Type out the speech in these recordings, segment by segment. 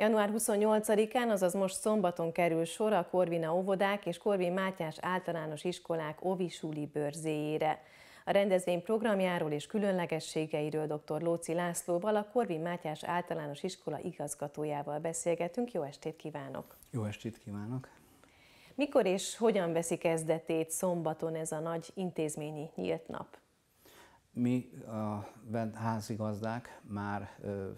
Január 28-án, azaz most szombaton kerül sor a Korvina óvodák és Korvin Mátyás általános iskolák ovisuli bőrzéjére. A rendezvény programjáról és különlegességeiről dr. Lóci Lászlóval, a Korvin Mátyás általános iskola igazgatójával beszélgetünk. Jó estét kívánok! Jó estét kívánok! Mikor és hogyan veszi kezdetét szombaton ez a nagy intézményi nyílt nap? Mi a házigazdák már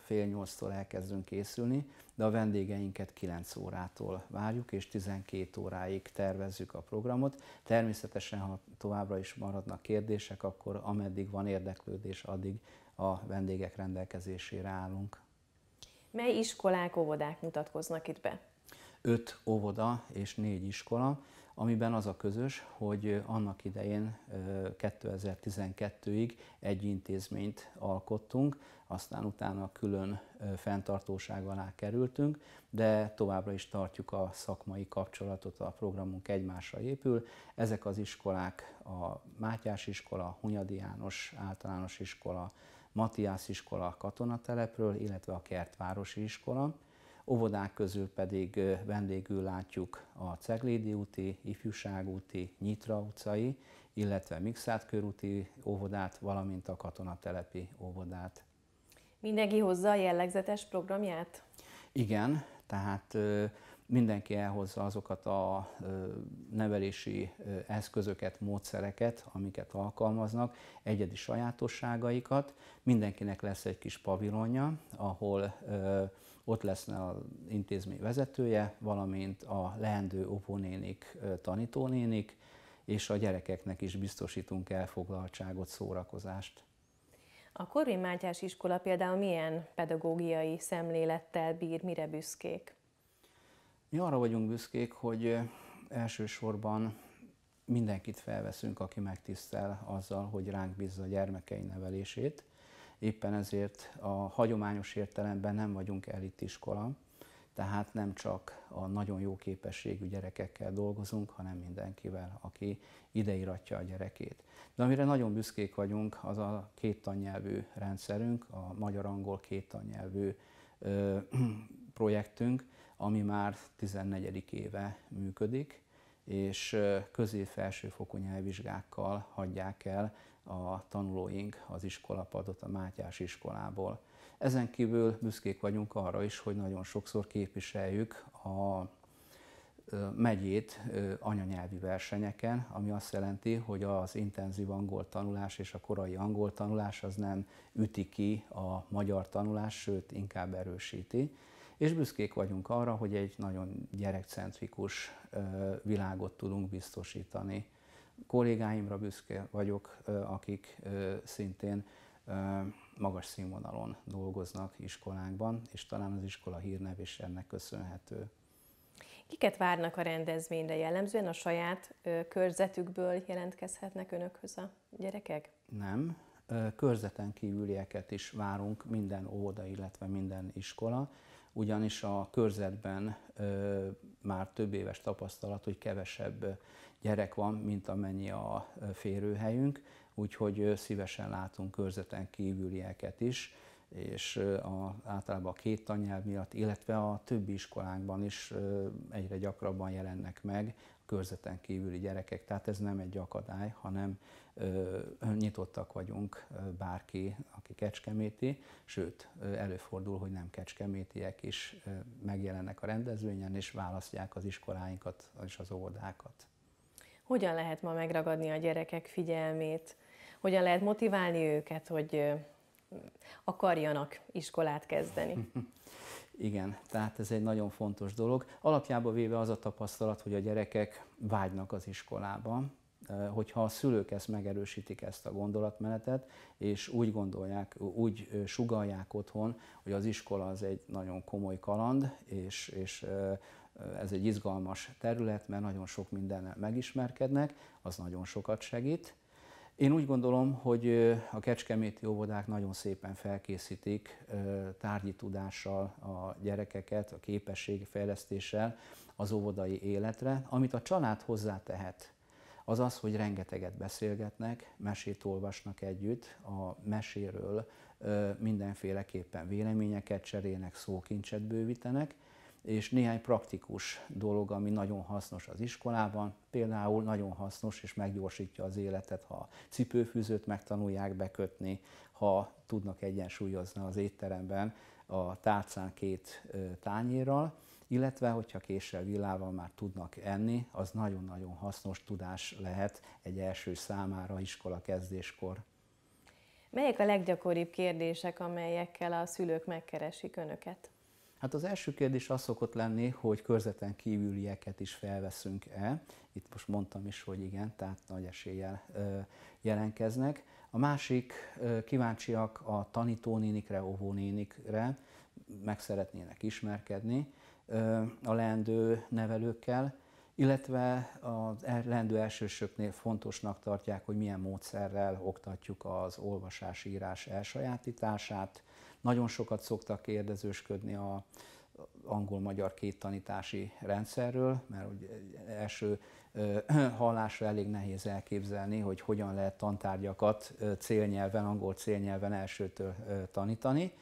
fél nyolctól elkezdünk készülni, de a vendégeinket 9 órától várjuk, és 12 óráig tervezzük a programot. Természetesen, ha továbbra is maradnak kérdések, akkor ameddig van érdeklődés, addig a vendégek rendelkezésére állunk. Mely iskolák, óvodák mutatkoznak itt be? Öt óvoda és négy iskola amiben az a közös, hogy annak idején 2012-ig egy intézményt alkottunk, aztán utána külön fenntartóság alá kerültünk, de továbbra is tartjuk a szakmai kapcsolatot, a programunk egymásra épül. Ezek az iskolák a Mátyás iskola, Hunyadi János általános iskola, Matiász iskola a Katonatelepről, illetve a Kertvárosi iskola. Óvodák közül pedig vendégül látjuk a Ceglédi úti, Ifjúság úti, Nyitra utcai, illetve Mixát körúti óvodát, valamint a katonatelepi óvodát. Mindenki hozza a jellegzetes programját? Igen, tehát mindenki elhozza azokat a nevelési eszközöket, módszereket, amiket alkalmaznak, egyedi sajátosságaikat. Mindenkinek lesz egy kis pavilonja, ahol ott lesz az intézmény vezetője, valamint a leendő óvónénik, tanítónénik, és a gyerekeknek is biztosítunk elfoglaltságot, szórakozást. A Korvin Mátyás iskola például milyen pedagógiai szemlélettel bír, mire büszkék? Mi arra vagyunk büszkék, hogy elsősorban mindenkit felveszünk, aki megtisztel azzal, hogy ránk bízza a gyermekei nevelését. Éppen ezért a hagyományos értelemben nem vagyunk elitiskola, tehát nem csak a nagyon jó képességű gyerekekkel dolgozunk, hanem mindenkivel, aki ideiratja a gyerekét. De amire nagyon büszkék vagyunk, az a két tannyelvű rendszerünk, a magyar-angol két tannyelvű projektünk, ami már 14. éve működik, és közép felsőfokú nyelvvizsgákkal hagyják el a tanulóink az iskolapadot a Mátyás iskolából. Ezen kívül büszkék vagyunk arra is, hogy nagyon sokszor képviseljük a megyét anyanyelvi versenyeken, ami azt jelenti, hogy az intenzív angol tanulás és a korai angol tanulás az nem üti ki a magyar tanulás, sőt inkább erősíti és büszkék vagyunk arra, hogy egy nagyon gyerekcentrikus világot tudunk biztosítani. Kollégáimra büszke vagyok, akik szintén magas színvonalon dolgoznak iskolánkban, és talán az iskola hírnev is ennek köszönhető. Kiket várnak a rendezvényre jellemzően? A saját körzetükből jelentkezhetnek önökhöz a gyerekek? Nem. körzeten kívülieket is várunk minden óda, illetve minden iskola ugyanis a körzetben ö, már több éves tapasztalat, hogy kevesebb gyerek van, mint amennyi a férőhelyünk, úgyhogy szívesen látunk körzeten kívülieket is, és a, általában a két tanyelv miatt, illetve a többi iskolánkban is egyre gyakrabban jelennek meg körzeten kívüli gyerekek. Tehát ez nem egy akadály, hanem nyitottak vagyunk bárki, aki kecskeméti, sőt, előfordul, hogy nem kecskemétiek is megjelennek a rendezvényen, és választják az iskoláinkat és az óvodákat. Hogyan lehet ma megragadni a gyerekek figyelmét? Hogyan lehet motiválni őket, hogy akarjanak iskolát kezdeni? Igen, tehát ez egy nagyon fontos dolog. Alapjában véve az a tapasztalat, hogy a gyerekek vágynak az iskolába, hogyha a szülők ezt megerősítik, ezt a gondolatmenetet, és úgy gondolják, úgy sugalják otthon, hogy az iskola az egy nagyon komoly kaland, és, és ez egy izgalmas terület, mert nagyon sok mindennel megismerkednek, az nagyon sokat segít. Én úgy gondolom, hogy a kecskeméti óvodák nagyon szépen felkészítik tárgyi tudással a gyerekeket, a képességfejlesztéssel az óvodai életre, amit a család hozzátehet az az, hogy rengeteget beszélgetnek, mesét olvasnak együtt, a meséről mindenféleképpen véleményeket cserélnek, szókincset bővítenek, és néhány praktikus dolog, ami nagyon hasznos az iskolában, például nagyon hasznos és meggyorsítja az életet, ha cipőfűzőt megtanulják bekötni, ha tudnak egyensúlyozni az étteremben a tárcán két tányérral, illetve hogyha késsel, villával már tudnak enni, az nagyon-nagyon hasznos tudás lehet egy első számára iskola kezdéskor. Melyek a leggyakoribb kérdések, amelyekkel a szülők megkeresik önöket? Hát az első kérdés az szokott lenni, hogy körzeten kívülieket is felveszünk-e. Itt most mondtam is, hogy igen, tehát nagy eséllyel jelentkeznek. jelenkeznek. A másik kíváncsiak a tanítónénikre, óvónénikre, meg szeretnének ismerkedni a leendő nevelőkkel, illetve a leendő elsősöknél fontosnak tartják, hogy milyen módszerrel oktatjuk az olvasás-írás elsajátítását. Nagyon sokat szoktak kérdezősködni a angol-magyar két tanítási rendszerről, mert hogy első hallásra elég nehéz elképzelni, hogy hogyan lehet tantárgyakat célnyelven, angol célnyelven elsőtől tanítani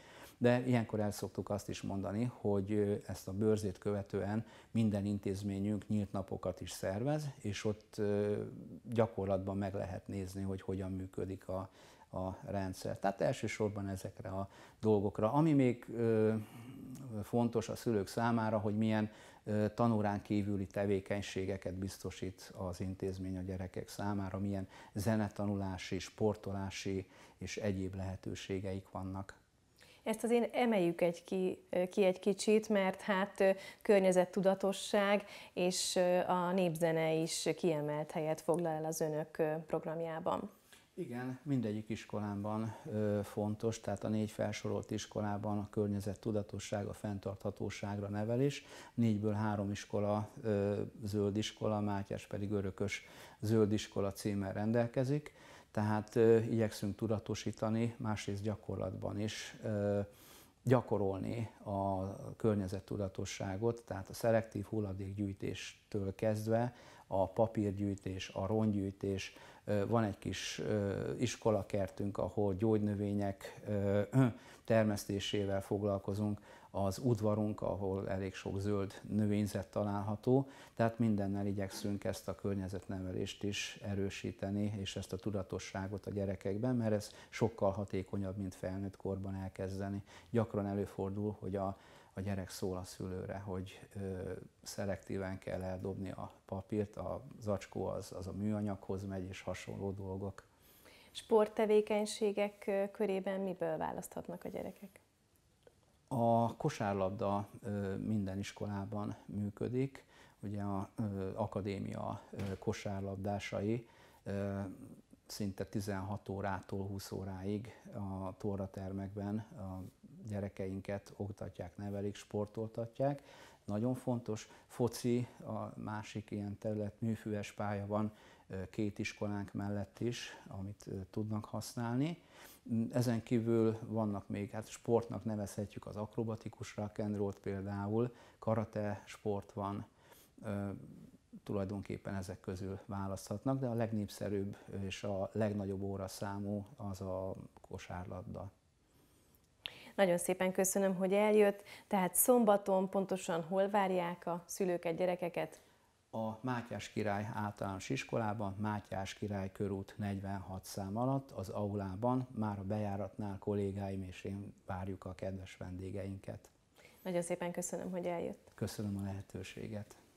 de ilyenkor el szoktuk azt is mondani, hogy ezt a bőrzét követően minden intézményünk nyílt napokat is szervez, és ott gyakorlatban meg lehet nézni, hogy hogyan működik a, a rendszer. Tehát elsősorban ezekre a dolgokra. Ami még fontos a szülők számára, hogy milyen tanórán kívüli tevékenységeket biztosít az intézmény a gyerekek számára, milyen zenetanulási, sportolási és egyéb lehetőségeik vannak. Ezt azért emeljük egy ki, ki egy kicsit, mert hát környezettudatosság és a népzene is kiemelt helyet foglal el az önök programjában. Igen, mindegyik iskolában ö, fontos, tehát a négy felsorolt iskolában a környezet tudatosság, a fenntarthatóságra nevelés. Négyből három iskola ö, zöld iskola, Mátyás pedig örökös zöld iskola címmel rendelkezik, tehát ö, igyekszünk tudatosítani, másrészt gyakorlatban is ö, gyakorolni a környezettudatosságot, tehát a szelektív hulladékgyűjtéstől kezdve a papírgyűjtés, a rongyűjtés, van egy kis iskolakertünk, ahol gyógynövények termesztésével foglalkozunk, az udvarunk, ahol elég sok zöld növényzet található, tehát mindennel igyekszünk ezt a környezetnevelést is erősíteni, és ezt a tudatosságot a gyerekekben, mert ez sokkal hatékonyabb, mint felnőtt korban elkezdeni. Gyakran előfordul, hogy a a gyerek szól a szülőre, hogy ö, szelektíven kell eldobni a papírt, a zacskó az, az a műanyaghoz megy, és hasonló dolgok. Sporttevékenységek körében miből választhatnak a gyerekek? A kosárlabda ö, minden iskolában működik, ugye a ö, akadémia ö, kosárlabdásai szinte 16 órától 20 óráig a Tóra a gyerekeinket oktatják, nevelik, sportoltatják. Nagyon fontos, foci, a másik ilyen terület, műfűes pálya van két iskolánk mellett is, amit tudnak használni. Ezen kívül vannak még, hát sportnak nevezhetjük az akrobatikus rock például, karate sport van, tulajdonképpen ezek közül választhatnak, de a legnépszerűbb és a legnagyobb óra számú az a kosárlabda. Nagyon szépen köszönöm, hogy eljött. Tehát szombaton pontosan hol várják a szülőket, gyerekeket? A Mátyás király általános iskolában, Mátyás király körút 46 szám alatt, az aulában, már a bejáratnál kollégáim és én várjuk a kedves vendégeinket. Nagyon szépen köszönöm, hogy eljött. Köszönöm a lehetőséget.